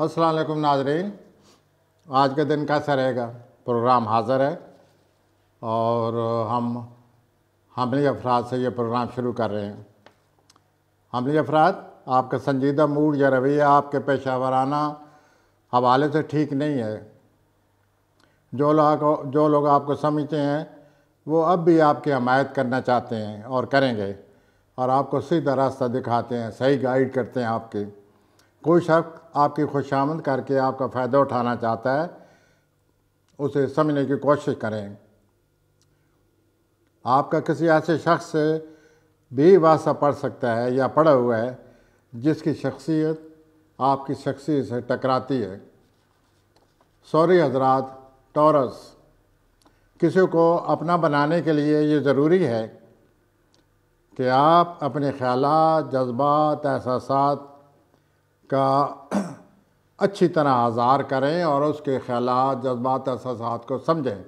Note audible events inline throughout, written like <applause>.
असलम नाजरीन आज का दिन कैसा रहेगा प्रोग्राम हाज़र है और हम हमली अफराद से ये प्रोग्राम शुरू कर रहे हैं हमली अफराद आपका संजीदा मूड या रवैया आपके पेशा वाराना हवाले से ठीक नहीं है जो लोग जो लोग आपको समझते हैं वो अब भी आपकी हमायत करना चाहते हैं और करेंगे और आपको सीधा रास्ता दिखाते हैं सही गाइड करते हैं आपकी कोई शख्स आपकी खुशामद करके आपका फ़ायदा उठाना चाहता है उसे समझने की कोशिश करें आपका किसी ऐसे शख्स से भी वास्ता पढ़ सकता है या पढ़ा हुआ है जिसकी शख्सियत आपकी शख्सियत से टकराती है सॉरी हजरात टॉरस किसी को अपना बनाने के लिए ये ज़रूरी है कि आप अपने ख्याल जज्बात एहसास का <clears throat> अच्छी तरह आज़ार करें और उसके ख्याल जज्बात एहसास को समझें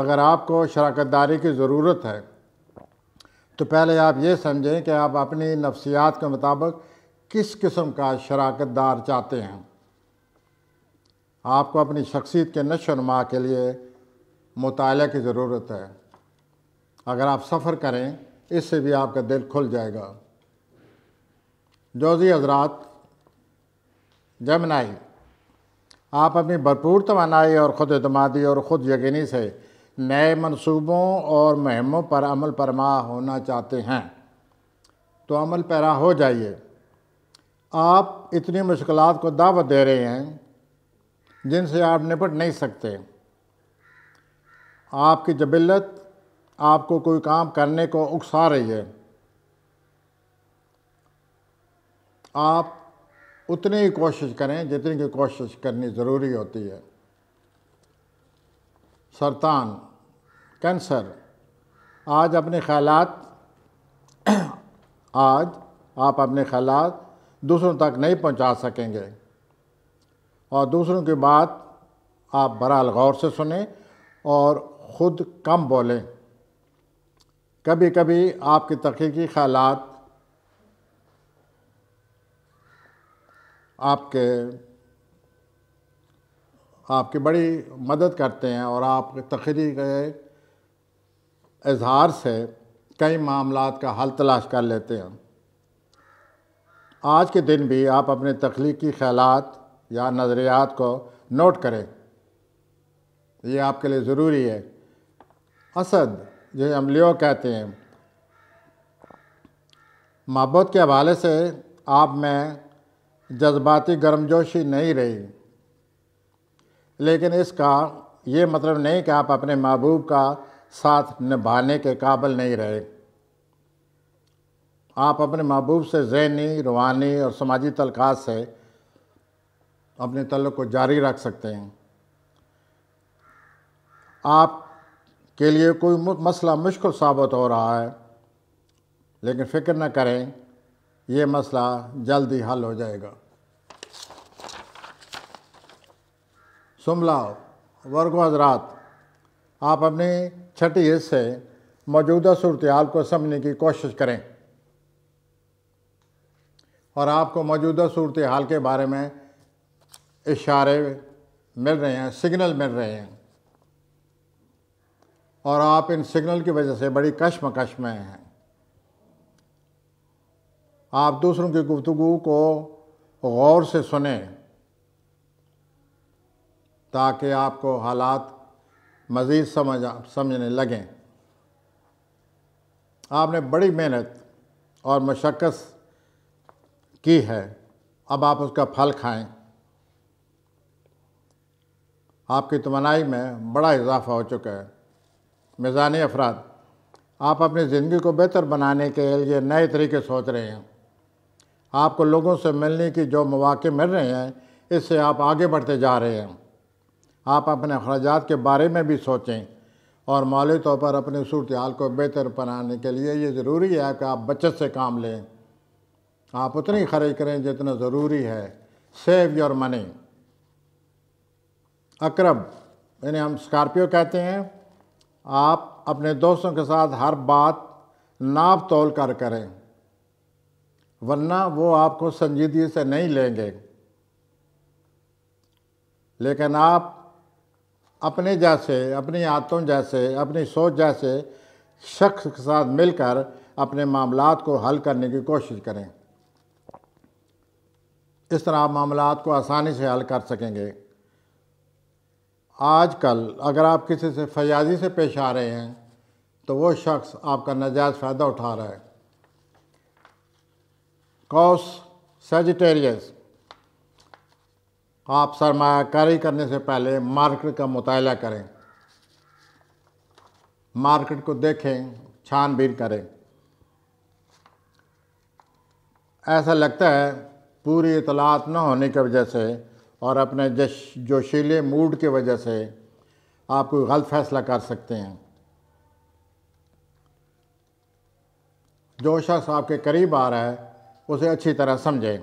अगर आपको शराकत दारी की ज़रूरत है तो पहले आप ये समझें कि आप अपनी नफ्सियात के मुताबिक किस किस्म का शराकत दार चाहते हैं आपको अपनी शख्सियत के नशो नुमा के लिए मुताल की ज़रूरत है अगर आप सफ़र करें इससे भी आपका दिल खुल जाएगा जोजी हजरात जमनाई आप अपनी भरपूर तोानाई और ख़ुद अतमादी और ख़ुद यकीनी से नए मनसूबों और महमों पर अमल परमा होना चाहते हैं तो अमल पैरा हो जाइए आप इतनी मुश्किल को दावत दे रहे हैं जिनसे आप निपट नहीं सकते आपकी जबिलत आपको कोई काम करने को उकसा रही है आप उतनी ही कोशिश करें जितनी की कोशिश करनी ज़रूरी होती है सरतान कैंसर आज अपने ख्याल <clears throat> आज आप अपने ख्याल दूसरों तक नहीं पहुंचा सकेंगे और दूसरों की बात आप बराल गौर से सुने और ख़ुद कम बोलें कभी कभी आपके तकी ख्याल आपके आपकी बड़ी मदद करते हैं और आप तखरी के इजहार से कई मामला का हल तलाश कर लेते हैं आज के दिन भी आप अपने तख्लीकी ख्याल या नज़रियात को नोट करें ये आपके लिए ज़रूरी है असद जो हम लियो कहते हैं मोहब्बत के हवाले से आप में जज्बाती गर्मजोशी नहीं रही लेकिन इसका ये मतलब नहीं कि आप अपने महबूब का साथ निभाने के काबिल नहीं रहे आप अपने महबूब से जहनी रूहानी और समाजी तलकात से अपने तल्लक को जारी रख सकते हैं आप के लिए कोई मसला मुश्किल साबित हो रहा है लेकिन फ़िक्र न करें ये मसला जल्द ही हल हो जाएगा सुमलाव वर्ग हजरात आप अपने छठी हिस्से मौजूदा सूरत हाल को समझने की कोशिश करें और आपको मौजूदा सूरत हाल के बारे में इशारे मिल रहे हैं सिग्नल मिल रहे हैं और आप इन सिग्नल की वजह से बड़ी कश्मकश में हैं आप दूसरों की गुफ्तु को गौर से सुने ताकि आपको हालात मज़ीद समझ समझने लगें आपने बड़ी मेहनत और मशक्क़त की है अब आप उसका फल खाएं आपकी तमनाई में बड़ा इजाफा हो चुका है मिज़ानी अफराद आप अपनी ज़िंदगी को बेहतर बनाने के लिए नए तरीके सोच रहे हैं आपको लोगों से मिलने की जो मौाक़े मिल रहे हैं इससे आप आगे बढ़ते जा रहे हैं आप अपने अखराज के बारे में भी सोचें और मौली तौर पर अपने सूरत हाल को बेहतर बनाने के लिए ये ज़रूरी है कि आप बचत से काम लें आप उतनी खर्च करें जितना ज़रूरी है सेव योर मनी अकरब यानी हम स्कॉर्पियो कहते हैं आप अपने दोस्तों के साथ हर बात नाप तोल कर करें वरना वो आपको संजीदगी से नहीं लेंगे लेकिन आप अपने जैसे अपनी आदतों जैसे अपनी सोच जैसे शख्स के साथ मिलकर अपने मामला को हल करने की कोशिश करें इस तरह आप मामला को आसानी से हल कर सकेंगे आजकल अगर आप किसी से फयाजी से पेश आ रहे हैं तो वो शख्स आपका नजायज़ फ़ायदा उठा रहा है कॉस सेजिटेरियस आप सरमाकारी करने से पहले मार्केट का मुताल करें मार्केट को देखें छानबीन करें ऐसा लगता है पूरी इतलात न होने की वजह से और अपने जश जोशीले मूड की वजह से आप कोई गलत फैसला कर सकते हैं जो शख्स आपके करीब आ रहा है उसे अच्छी तरह समझें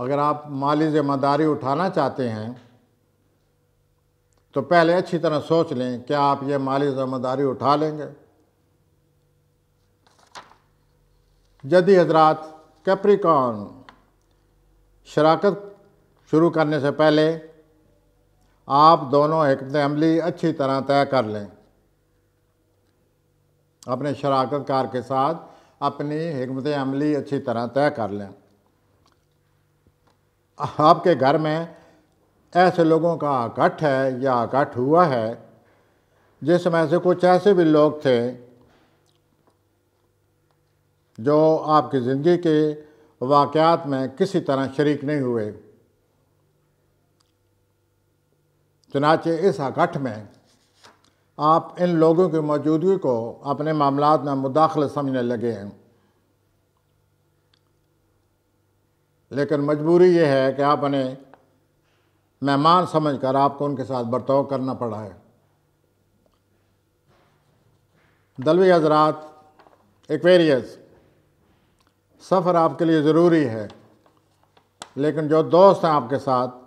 अगर आप माली जिम्मेदारी उठाना चाहते हैं तो पहले अच्छी तरह सोच लें क्या आप ये माली जिम्मेदारी उठा लेंगे जदी हजरात कैप्रिकॉन शराकत शुरू करने से पहले आप दोनों हमत अमली अच्छी तरह तय कर लें अपने शराकत कार के साथ अपनी हमत अमली अच्छी तरह तय कर लें आपके घर में ऐसे लोगों का इकट्ठ है या इकट्ठ हुआ है जिसमें से कुछ ऐसे भी लोग थे जो आपकी ज़िंदगी के वाक़ात में किसी तरह शरीक नहीं हुए चनाचे इस इकट्ठ में आप इन लोगों की मौजूदगी को अपने मामला में मुदाखल समझने लगे हैं लेकिन मजबूरी ये है कि आप उन्हें मेहमान समझकर आपको उनके साथ बर्ताव करना पड़ा है दलवी हजरात एक्वेरियस सफ़र आपके लिए ज़रूरी है लेकिन जो दोस्त हैं आपके साथ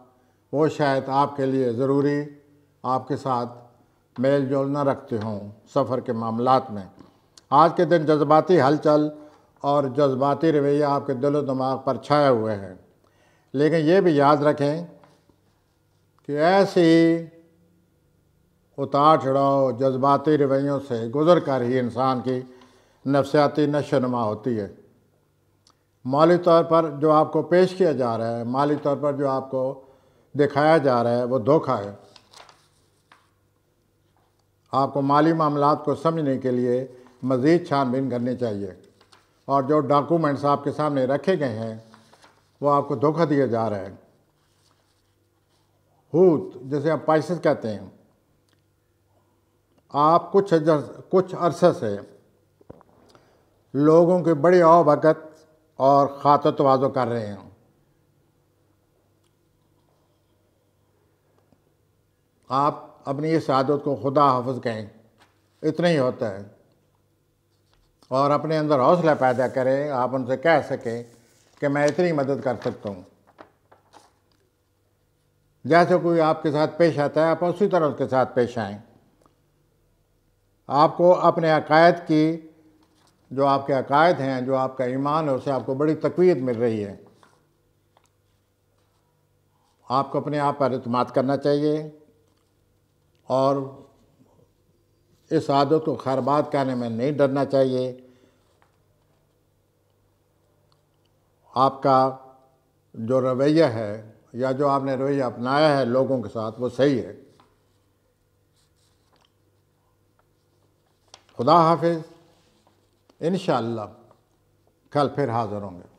वो शायद आपके लिए ज़रूरी आपके साथ मेल जोल न रखते हों सफ़र के मामला में आज के दिन जज्बाती हलचल और जज्बाती रवैया आपके दिलो दिमाग पर छाए हुए हैं लेकिन ये भी याद रखें कि ऐसे ही उतार चढ़ाव जज्बाती रवैयों से गुजर कर ही इंसान की नफसियाती नशोनमा होती है माली तौर पर जो आपको पेश किया जा रहा है माली तौर पर जो आपको दिखाया जा रहा है वो धोखा है आपको माली मामला को समझने के लिए मज़ीद छानबीन करनी चाहिए और जो डॉक्यूमेंट्स आपके सामने रखे गए हैं वो आपको धोखा दिया जा रहा है हूत जैसे आप पाइसिस कहते हैं आप कुछ कुछ अरसे से लोगों के बड़े अवभगत और खातवाजो कर रहे हैं आप अपनी इस आदत को खुदा हाफज कहें इतना ही होता है और अपने अंदर हौसला पैदा करें आप उनसे कह सकें कि मैं इतनी मदद कर सकता हूँ जैसे कोई आपके साथ पेश आता है आप उसी तरह उसके साथ पेश आएँ आपको अपने अकायद की जो आपके अकायद हैं जो आपका ईमान है उससे आपको बड़ी तकवीत मिल रही है आपको अपने आप पर अतमाद करना चाहिए और इस आदत को बात करने में नहीं डरना चाहिए आपका जो रवैया है या जो आपने रवैया अपनाया है लोगों के साथ वो सही है खुदा हाफिज़ इन कल फिर हाज़िर होंगे